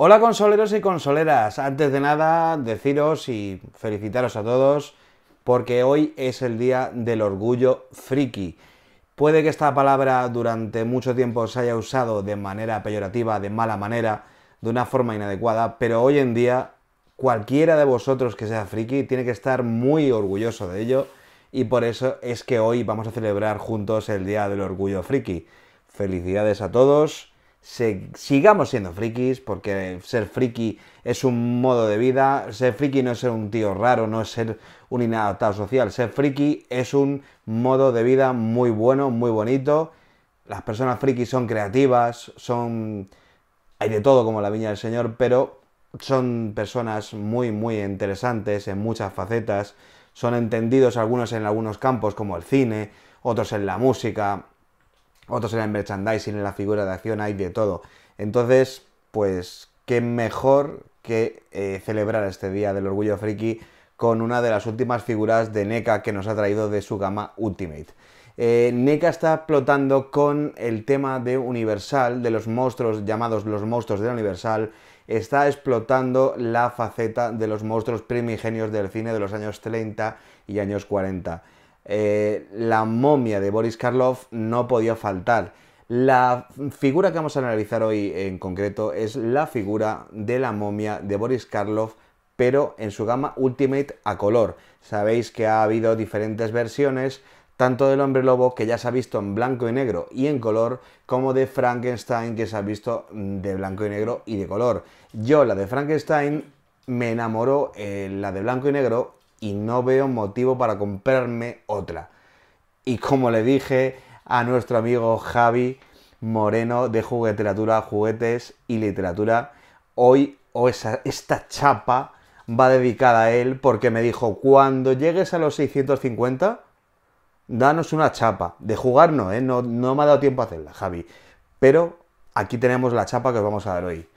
Hola consoleros y consoleras, antes de nada deciros y felicitaros a todos porque hoy es el día del orgullo friki. Puede que esta palabra durante mucho tiempo se haya usado de manera peyorativa, de mala manera, de una forma inadecuada, pero hoy en día cualquiera de vosotros que sea friki tiene que estar muy orgulloso de ello y por eso es que hoy vamos a celebrar juntos el Día del Orgullo Friki. Felicidades a todos sigamos siendo frikis, porque ser friki es un modo de vida, ser friki no es ser un tío raro, no es ser un inadaptado social, ser friki es un modo de vida muy bueno, muy bonito, las personas frikis son creativas, son... hay de todo como la Viña del Señor, pero son personas muy, muy interesantes en muchas facetas, son entendidos algunos en algunos campos como el cine, otros en la música, otros en el merchandising, en la figura de acción, hay de todo. Entonces, pues, qué mejor que eh, celebrar este Día del Orgullo Friki con una de las últimas figuras de NECA que nos ha traído de su gama Ultimate. Eh, NECA está explotando con el tema de Universal, de los monstruos llamados los monstruos de Universal, está explotando la faceta de los monstruos primigenios del cine de los años 30 y años 40. Eh, la momia de Boris Karloff no podía faltar. La figura que vamos a analizar hoy en concreto es la figura de la momia de Boris Karloff, pero en su gama Ultimate a color. Sabéis que ha habido diferentes versiones, tanto del hombre lobo, que ya se ha visto en blanco y negro y en color, como de Frankenstein, que se ha visto de blanco y negro y de color. Yo la de Frankenstein me enamoró eh, la de blanco y negro y no veo motivo para comprarme otra. Y como le dije a nuestro amigo Javi Moreno de Jugueteratura, Juguetes y Literatura, hoy esta chapa va dedicada a él porque me dijo, cuando llegues a los 650, danos una chapa. De jugar no, ¿eh? no, no me ha dado tiempo a hacerla, Javi. Pero aquí tenemos la chapa que os vamos a dar hoy.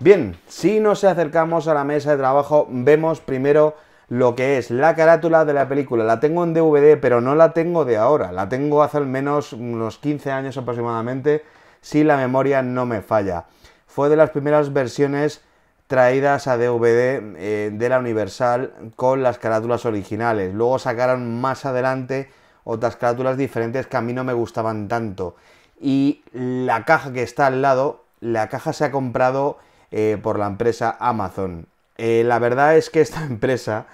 Bien, si nos acercamos a la mesa de trabajo, vemos primero lo que es la carátula de la película. La tengo en DVD, pero no la tengo de ahora. La tengo hace al menos unos 15 años aproximadamente, si la memoria no me falla. Fue de las primeras versiones traídas a DVD eh, de la Universal con las carátulas originales. Luego sacaron más adelante otras carátulas diferentes que a mí no me gustaban tanto. Y la caja que está al lado, la caja se ha comprado eh, por la empresa Amazon. Eh, la verdad es que esta empresa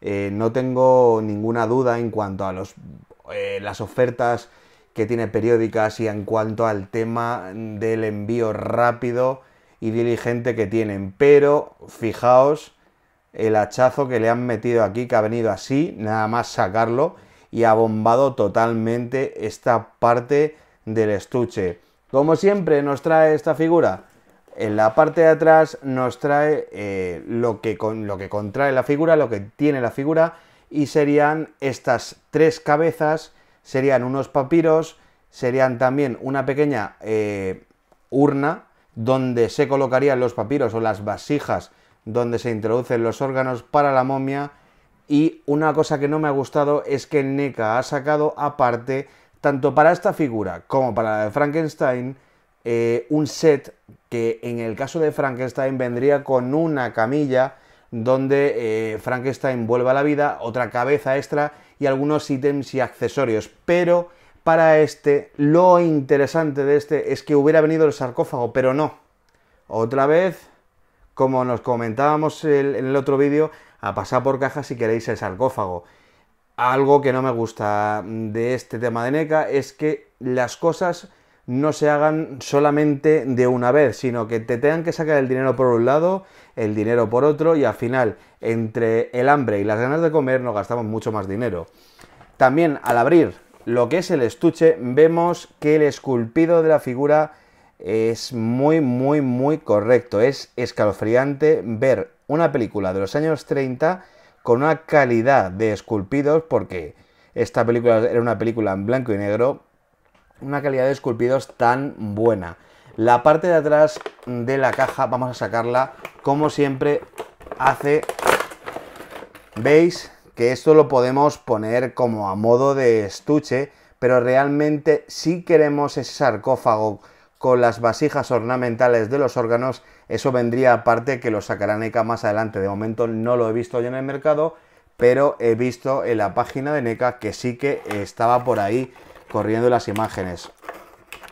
eh, no tengo ninguna duda en cuanto a eh, las ofertas que tiene periódicas y en cuanto al tema del envío rápido y diligente que tienen. Pero fijaos el hachazo que le han metido aquí, que ha venido así, nada más sacarlo, y ha bombado totalmente esta parte del estuche. Como siempre nos trae esta figura, en la parte de atrás nos trae eh, lo, que con, lo que contrae la figura, lo que tiene la figura, y serían estas tres cabezas, serían unos papiros, serían también una pequeña eh, urna donde se colocarían los papiros o las vasijas donde se introducen los órganos para la momia. Y una cosa que no me ha gustado es que NECA ha sacado aparte, tanto para esta figura como para la de Frankenstein, eh, un set que en el caso de Frankenstein vendría con una camilla donde eh, Frankenstein vuelva a la vida, otra cabeza extra y algunos ítems y accesorios. Pero para este, lo interesante de este es que hubiera venido el sarcófago, pero no. Otra vez, como nos comentábamos en el otro vídeo, a pasar por caja si queréis el sarcófago. Algo que no me gusta de este tema de NECA es que las cosas no se hagan solamente de una vez, sino que te tengan que sacar el dinero por un lado, el dinero por otro y al final entre el hambre y las ganas de comer nos gastamos mucho más dinero. También al abrir lo que es el estuche vemos que el esculpido de la figura es muy muy muy correcto, es escalofriante ver una película de los años 30 con una calidad de esculpidos porque esta película era una película en blanco y negro una calidad de esculpidos tan buena. La parte de atrás de la caja vamos a sacarla como siempre hace. Veis que esto lo podemos poner como a modo de estuche, pero realmente si queremos ese sarcófago con las vasijas ornamentales de los órganos, eso vendría aparte que lo sacará NECA más adelante. De momento no lo he visto ya en el mercado, pero he visto en la página de NECA que sí que estaba por ahí corriendo las imágenes.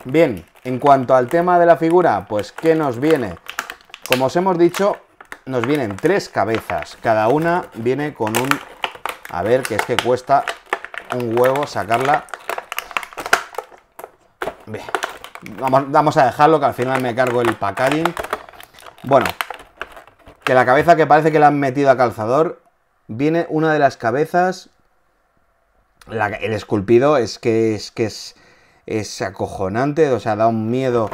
Bien, en cuanto al tema de la figura, pues ¿qué nos viene? Como os hemos dicho, nos vienen tres cabezas. Cada una viene con un... A ver, que es que cuesta un huevo sacarla. Vamos, vamos a dejarlo, que al final me cargo el packaging. Bueno, que la cabeza que parece que la han metido a calzador, viene una de las cabezas el esculpido es que es que es, es acojonante, o sea, da un miedo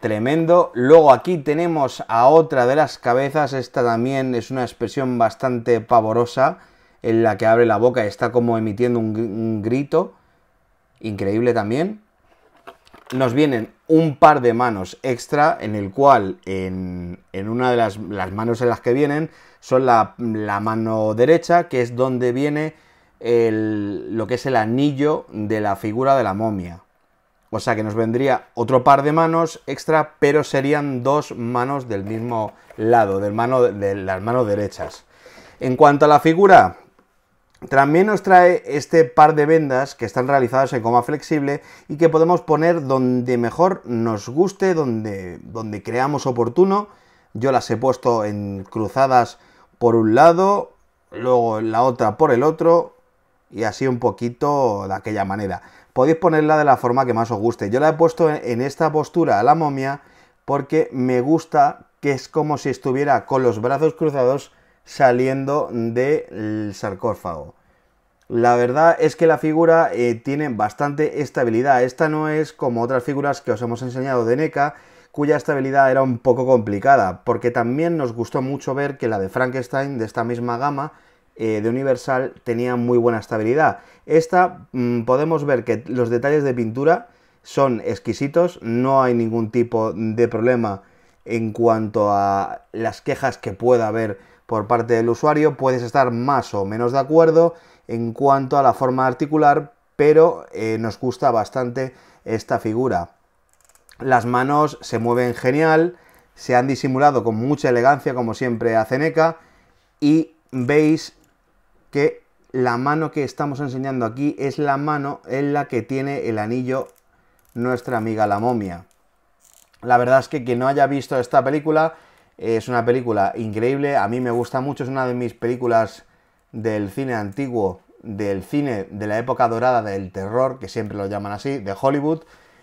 tremendo. Luego aquí tenemos a otra de las cabezas, esta también es una expresión bastante pavorosa, en la que abre la boca y está como emitiendo un, grito, increíble también. Nos vienen un par de manos extra, en el cual en, en una de las, manos en las que vienen son la mano derecha, que es donde viene el, lo que es el anillo de la figura de la momia. O sea que nos vendría otro par de manos extra, pero serían dos manos del mismo lado, del mano, de las manos derechas. En cuanto a la figura, también nos trae este par de vendas que están realizadas en coma flexible y que podemos poner donde mejor nos guste, donde, donde creamos oportuno. Yo las he puesto en cruzadas por un lado, luego la otra por el otro, y así un poquito de aquella manera. Podéis ponerla de la forma que más os guste. Yo la he puesto en esta postura a la momia porque me gusta que es como si estuviera con los brazos cruzados saliendo del sarcófago. La verdad es que la figura eh, tiene bastante estabilidad. Esta no es como otras figuras que os hemos enseñado de NECA, cuya estabilidad era un poco complicada, porque también nos gustó mucho ver que la de Frankenstein, de esta misma gama, eh, de Universal tenía muy buena estabilidad. Esta mm, podemos ver que los detalles de pintura son exquisitos, no hay ningún tipo de problema en cuanto a las quejas que pueda haber por parte del usuario, puedes estar más o menos de acuerdo en cuanto a la forma articular, pero eh, nos gusta bastante esta figura. Las manos se mueven genial, se han disimulado con mucha elegancia como siempre hace NECA y veis que la mano que estamos enseñando aquí es la mano en la que tiene el anillo nuestra amiga la momia. La verdad es que quien no haya visto esta película es una película increíble, a mí me gusta mucho, es una de mis películas del cine antiguo, del cine de la época dorada del terror, que siempre lo llaman así, de Hollywood,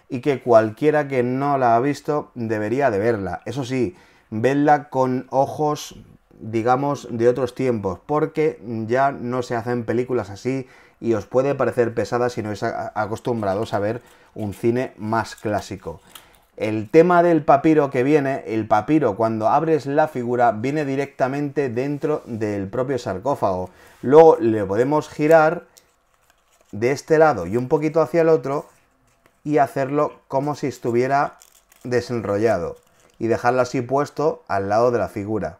y que cualquiera que no la ha visto debería de verla. Eso sí, verla con ojos digamos, de otros tiempos, porque ya no se hacen películas así y os puede parecer pesada si no es acostumbrados a ver un cine más clásico. El tema del papiro que viene, el papiro cuando abres la figura viene directamente dentro del propio sarcófago. Luego le podemos girar de este lado y un poquito hacia el otro y hacerlo como si estuviera desenrollado y dejarlo así puesto al lado de la figura.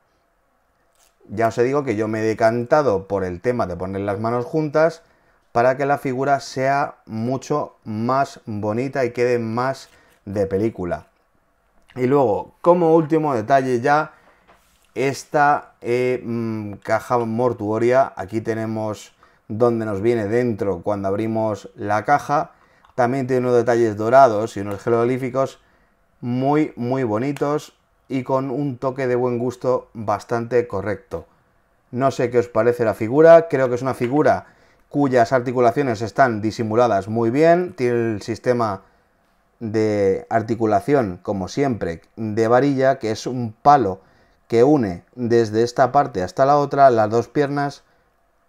Ya os digo que yo me he decantado por el tema de poner las manos juntas para que la figura sea mucho más bonita y quede más de película. Y luego, como último detalle ya, esta eh, mm, caja mortuoria, aquí tenemos donde nos viene dentro cuando abrimos la caja, también tiene unos detalles dorados y unos jeroglíficos muy, muy bonitos y con un toque de buen gusto bastante correcto. No sé qué os parece la figura, creo que es una figura cuyas articulaciones están disimuladas muy bien, tiene el sistema de articulación, como siempre, de varilla, que es un palo que une desde esta parte hasta la otra las dos piernas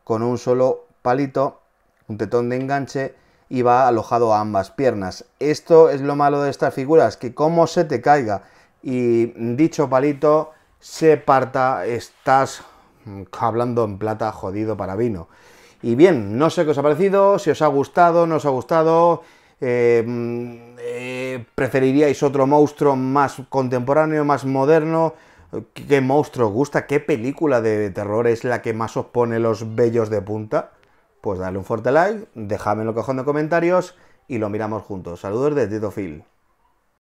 con un solo palito, un tetón de enganche y va alojado a ambas piernas. Esto es lo malo de estas figuras, que como se te caiga y dicho palito se parta, estás hablando en plata jodido para vino. Y bien, no sé qué os ha parecido, si os ha gustado, no os ha gustado, eh, eh, preferiríais otro monstruo más contemporáneo, más moderno, qué monstruo os gusta, qué película de terror es la que más os pone los vellos de punta, pues dale un fuerte like, dejadme en el cajón de comentarios y lo miramos juntos. Saludos desde Tito